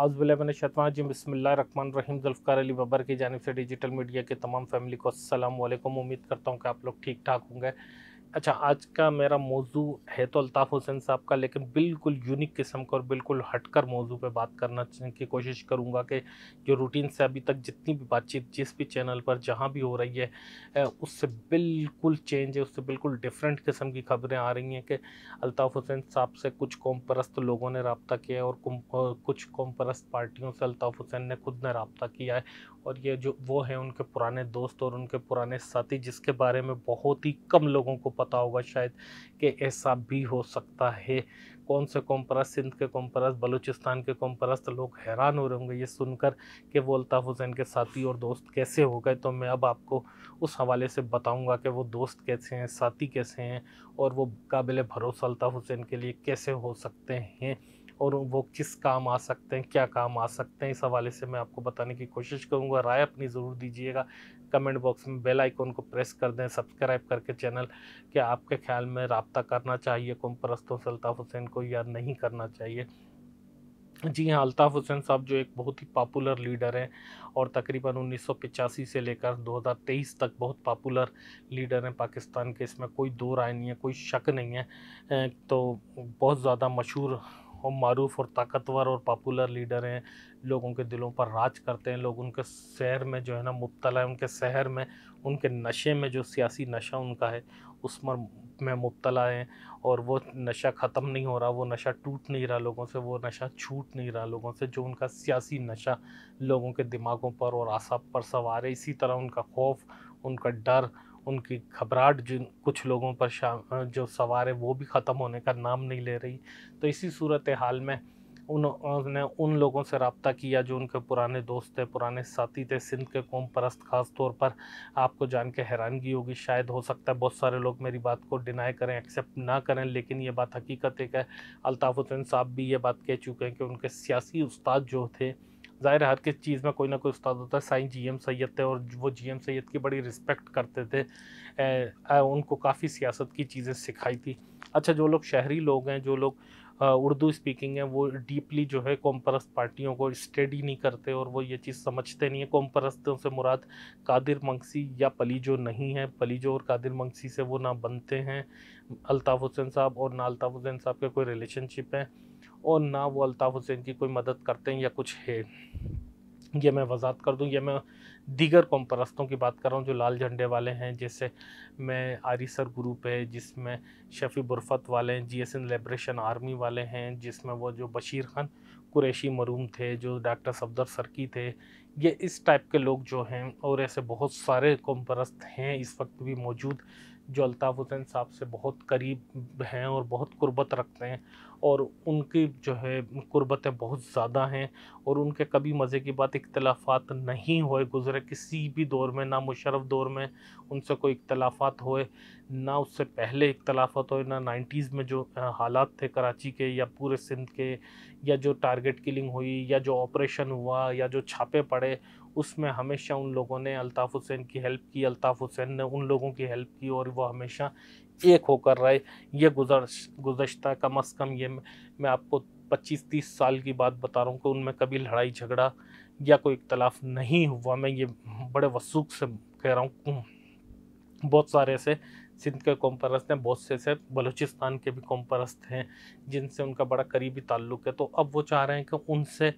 जी रकमान रहीम जुल्फ़ार अली बबर की जानब से डिजिटल मीडिया के तमाम फैमिली को असलम उम्मीद करता हूँ कि आप लोग ठीक ठाक होंगे अच्छा आज का मेरा मौजू है तो अल्ताफ़ हुसैन साहब का लेकिन बिल्कुल यूनिक किस्म का और बिल्कुल हटकर मौजू पे बात करना की कोशिश करूँगा कि जो रूटीन से अभी तक जितनी भी बातचीत जिस भी चैनल पर जहाँ भी हो रही है उससे बिल्कुल चेंज है उससे बिल्कुल डिफरेंट किस्म की खबरें आ रही हैं कि अल्ताफ़ हुसैन साहब से कुछ कौम परस्त लोगों ने रबता किया है और कुछ कौम परस्त पार्टियों से अल्ताफ़ हुसैन ने खुद ने रबता किया है और ये जो वो हैं उनके पुराने दोस्त और उनके पुराने साथी जिसके बारे में बहुत ही कम लोगों को पता होगा शायद कि ऐसा भी हो सकता है कौन से परस्त सिंध के परस्त बलूचिस्तान के कॉम्परस्त तो लोग हैरान हो रहे होंगे ये सुनकर कि वो अल्ताफ़ हुसैन के साथी और दोस्त कैसे हो गए तो मैं अब आपको उस हवाले से बताऊंगा कि वो दोस्त कैसे हैं साथी कैसे हैं और वो काबिल भरोसा अल्ताफ़ हुसैन के लिए कैसे हो सकते हैं और वो किस काम आ सकते हैं क्या काम आ सकते हैं इस हवाले से मैं आपको बताने की कोशिश करूँगा राय अपनी ज़रूर दीजिएगा कमेंट बॉक्स में बेल आइकॉन को प्रेस कर दें सब्सक्राइब करके चैनल कि आपके ख्याल में रबता करना चाहिए कौम परस्तों से अल्ताफ़ हुसैन को या नहीं करना चाहिए जी हाँ अल्ताफ़ हुसैन साहब जो एक बहुत ही पॉपुलर लीडर हैं और तकरीबन 1985 से लेकर 2023 तक बहुत पॉपुलर लीडर हैं पाकिस्तान के इसमें कोई दो राय नहीं है कोई शक नहीं है तो बहुत ज़्यादा मशहूर वो मरूफ और ताकतवर और पॉपुलर लीडर हैं लोगों के दिलों पर राज करते हैं लोग उनके शहर में जो है ना मुबतला है उनके शहर में उनके नशे में जो सियासी नशा उनका है उस में मुबतला है और वो नशा ख़त्म नहीं हो रहा वो नशा टूट नहीं रहा लोगों से वो नशा छूट नहीं रहा लोगों से जो उनका सियासी नशा लोगों के दिमागों पर और आसाब पर सवार है इसी तरह उनका खौफ उनका डर उनकी घबराहट जिन कुछ लोगों पर जो सवार है वो भी ख़त्म होने का नाम नहीं ले रही तो इसी सूरत हाल में उन्होंने उन लोगों से रबता किया जो उनके पुराने दोस्त थे पुराने साथी थे सिंध के कौम परस्त ख़ास तौर पर आपको जान के हैरानगी होगी शायद हो सकता है बहुत सारे लोग मेरी बात को डिनाई करें एक्सेप्ट ना करें लेकिन ये बात हकीकत एक है अल्ताफ़ हुसैन साहब भी ये बात कह चुके हैं कि उनके सियासी उस्ताद जो थे ज़ाहिर हर किस चीज़ में कोई ना कोई उस्ताद होता है साईं जी एम सैद थे और वो जी एम सैद की बड़ी रिस्पेक्ट करते थे ए, उनको काफ़ी सियासत की चीज़ें सिखाई थी अच्छा जो लोग शहरी लोग हैं जो लोग उर्दू स्पीकिंग है वो डीपली जो है कॉमपरस्त पार्टियों को स्टडी नहीं करते और वो ये चीज़ समझते नहीं है कॉमपरस्तों से मुराद कादिर मंगसी या पलीजो नहीं है पलीजो और कादिर मंगसी से वो ना बनते हैं अल्ताफ़ हुसैन साहब और ना अल्ताफ़ हुसैन साहब के कोई रिलेशनशिप है और ना वो अल्ताफ़ हुसैन की कोई मदद करते हैं या कुछ है ये मैं वजात कर दूं यह मैं दीगर कौम परस्तों की बात कर रहा हूँ जो लाल झंडे वाले हैं जैसे मैं आरिसर ग्रुप है जिसमें शफी बुरफत वाले हैं G S N liberation army वाले हैं जिसमें वो जो बशीर खान कुरैशी मरूम थे जो डॉक्टर सफदर सरकी थे ये इस टाइप के लोग जो हैं और ऐसे बहुत सारे कौम परस्त हैं इस वक्त भी मौजूद जो अल्ताफ़ हुसैन साहब से बहुत करीब हैं और बहुत कुर्बत रखते हैं और उनकी जो है कुर्बतें बहुत ज़्यादा हैं और उनके कभी मज़े की बात इख्तलाफात नहीं हुए गुजरे किसी भी दौर में ना मुशरफ दौर में उनसे कोई इख्तलाफात हुए ना उससे पहले इख्तलाफात हुए ना नाइन्टीज़ में जो हालात थे कराची के या पूरे सिंध के या जो टारगेट किलिंग हुई या जो ऑपरेशन हुआ या जो छापे पड़े उसमें हमेशा उन लोगों ने अल्ताफ़ हुसैन की हेल्प की अल्ताफ़ हुसैन ने उन लोगों की हेल्प की और वह हमेशा एक होकर रहे ये गुजर गुजशत कम अज़ कम ये मैं आपको पच्चीस तीस साल की बात बता रहा हूँ कि उनमें कभी लड़ाई झगड़ा या कोई इख्तलाफ नहीं हुआ मैं ये बड़े वसूख से कह रहा हूँ बहुत सारे ऐसे सिंध के कौम परस्त हैं बहुत से ऐसे बलूचिस्तान के भी कौम परस्त हैं जिनसे उनका बड़ा करीबी ताल्लुक़ है तो अब वो चाह रहे हैं कि उनसे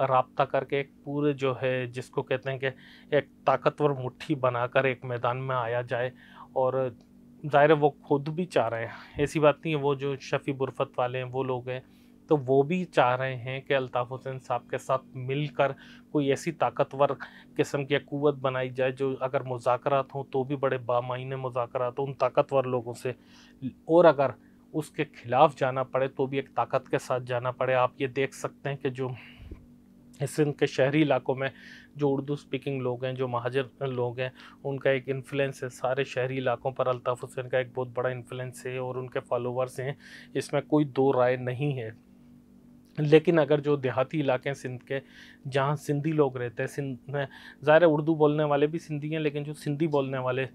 रबता करके एक पूरे जो है जिसको कहते हैं कि एक ताकतवर मुट्ठी बनाकर एक मैदान में आया जाए और ज़ाहिर है वो खुद भी चाह रहे हैं ऐसी बात नहीं है वो जो शफ़ी बुरफत वाले हैं वो लोग हैं तो वो भी चाह रहे हैं कि अल्ताफ़ हुसैन साहब के साथ मिलकर कोई ऐसी ताकतवर किस्म की कुत बनाई जाए जो अगर मुजाकरात हों तो भी बड़े बामाइने मुजाकरात हों उन ताकतवर लोगों से और अगर उसके खिलाफ जाना पड़े तो भी एक ताकत के साथ जाना पड़े आप ये देख सकते हैं कि जो सिंध के शहरी इलाकों में जो उर्दू स्पीकिंग लोग हैं जो महाजर लोग हैं उनका एक इन्फ्लुएंस है सारे शहरी इलाकों पर अल्ताफ़ हुसैन का एक बहुत बड़ा इन्फ्लुएंस है और उनके फॉलोवर्स हैं इसमें कोई दो राय नहीं है लेकिन अगर जो देहाती इलाके हैं सिंध के जहाँ सिंधी लोग रहते हैं सिंध में ज़ाहिर उर्दू बोलने वाले भी सिंधी हैं लेकिन जो सिंधी बोलने वाले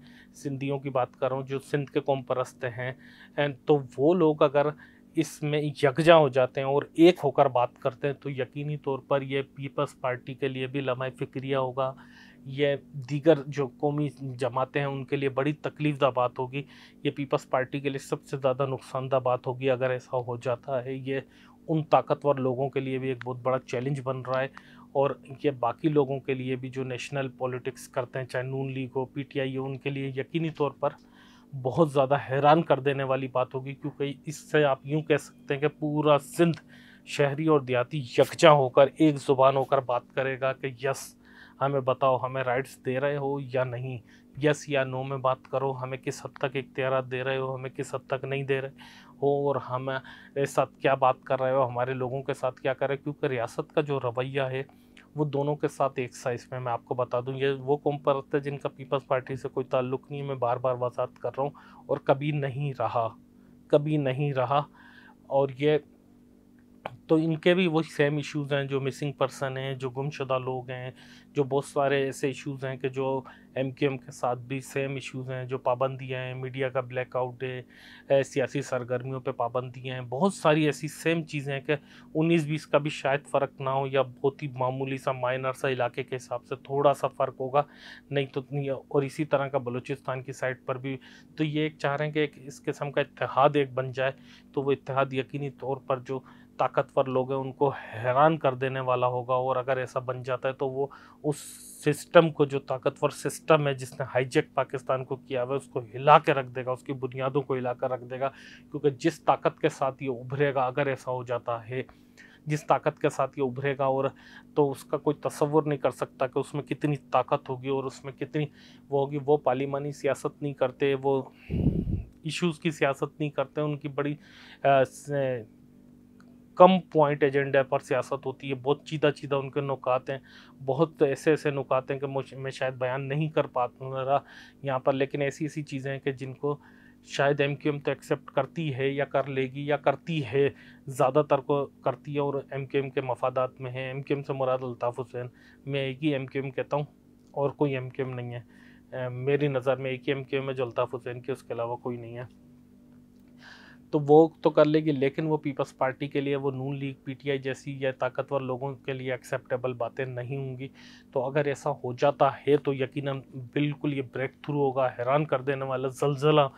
सिंधियों की बात कर रहा हूँ जो सिंध के कौम परस्त हैं तो वो लोग अगर इसमें यकजा हो जाते हैं और एक होकर बात करते हैं तो यकीनी तौर पर यह पीपल्स पार्टी के लिए भी लम्हा फिक्रिया होगा यह दीगर जो कौमी जमातें हैं उनके लिए बड़ी तकलीफदा बात होगी ये पीपल्स पार्टी के लिए सबसे ज़्यादा नुकसानदा बात होगी अगर ऐसा हो जाता है ये उन ताकतवर लोगों के लिए भी एक बहुत बड़ा चैलेंज बन रहा है और ये बाकी लोगों के लिए भी जो नेशनल पॉलिटिक्स करते हैं चाहे नून लीग हो आई हो उनके लिए यकीनी तौर पर बहुत ज़्यादा हैरान कर देने वाली बात होगी क्योंकि इससे आप यूँ कह सकते हैं कि पूरा सिंध शहरी और देहाती यकजा होकर एक ज़ुबान होकर बात करेगा कि यस हमें बताओ हमें राइट्स दे रहे हो या नहीं यस या नो में बात करो हमें किस हद तक इख्तियार दे रहे हो हमें किस हद तक नहीं दे रहे हो और हमारे साथ क्या बात कर रहे हो हमारे लोगों के साथ क्या कर रहे हो क्योंकि रियासत का जो रवैया है वो दोनों के साथ एक साइज में मैं आपको बता दूं ये वो कौम पर है जिनका पीपल्स पार्टी से कोई ताल्लुक नहीं है मैं बार बार वजात कर रहा हूँ और कभी नहीं रहा कभी नहीं रहा और ये तो इनके भी वही सेम इश्यूज़ हैं जो मिसिंग पर्सन हैं जो गुमशुदा लोग हैं जो बहुत सारे ऐसे इश्यूज़ हैं कि जो एम के एम के साथ भी सेम इश्यूज़ हैं जो पाबंदियाँ हैं मीडिया का ब्लैकआउट है सियासी सरगर्मियों पे पाबंदियाँ हैं बहुत सारी ऐसी सेम चीज़ें हैं कि उन्नीस बीस का भी शायद फ़र्क ना हो या बहुत ही मामूली सा माइनर सा इलाके के हिसाब से थोड़ा सा फ़र्क होगा नहीं तो नहीं और इसी तरह का बलूचिस्तान की साइड पर भी तो ये एक चाह रहे हैं कि एक इस किस्म का इतिहाद एक बन जाए तो वो इतिहाद यकीनी तौर पर जो ताकतवर लोग हैं उनको हैरान कर देने वाला होगा और अगर ऐसा बन जाता है तो वो उस सिस्टम को जो ताकतवर सिस्टम है जिसने हाईजेक पाकिस्तान को किया हुआ है उसको हिला के रख देगा उसकी बुनियादों को हिला कर रख देगा क्योंकि जिस ताकत के साथ ये उभरेगा अगर ऐसा हो जाता है जिस ताकत के साथ ये उभरेगा और तो उसका कोई तस्वुर नहीं कर सकता कि उसमें कितनी ताकत होगी और उसमें कितनी वो होगी वो पार्लिमानी सियासत नहीं करते वो इश्यूज़ की सियासत नहीं करते उनकी बड़ी आ, कम पॉइंट एजेंडा पर सियासत होती है बहुत चीदा चीदा उनके नुकात हैं बहुत ऐसे ऐसे नुकात हैं कि मुझ मैं शायद बयान नहीं कर पाता यहाँ पर लेकिन ऐसी ऐसी चीज़ें हैं कि जिनको शायद एम क्यू एम तो एक्सेप्ट करती है या कर लेगी या करती है ज़्यादातर को करती है और एम क्यू एम के मफादात में है एम क्यू एम से मुराद अल्ताफ़ हुसैन मैं एक ही एम क्यू एम कहता हूँ और कोई एम क्यू एम नहीं है मेरी नज़र में एक ही एम क्यू एम है जो अल्ताफ़ हुसैन के उसके अलावा कोई नहीं है तो वो तो कर लेगी लेकिन वो पीपल्स पार्टी के लिए वो नून लीग पीटीआई जैसी या ताकतवर लोगों के लिए एक्सेप्टेबल बातें नहीं होंगी तो अगर ऐसा हो जाता है तो यकीनन बिल्कुल ये ब्रेक थ्रू होगा हैरान कर देने वाला जलजला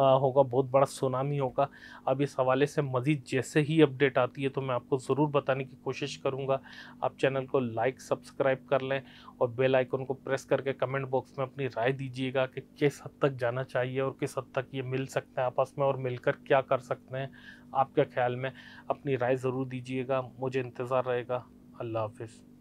होगा बहुत बड़ा सुनामी होगा अब इस हवाले से मज़ीद जैसे ही अपडेट आती है तो मैं आपको ज़रूर बताने की कोशिश करूँगा आप चैनल को लाइक सब्सक्राइब कर लें और बेल आइकन को प्रेस करके कमेंट बॉक्स में अपनी राय दीजिएगा कि किस हद तक जाना चाहिए और किस हद तक ये मिल सकते हैं आपस में और मिलकर क्या कर सकते हैं आपके ख्याल में अपनी राय ज़रूर दीजिएगा मुझे इंतज़ार रहेगा अल्लाह हाफिज़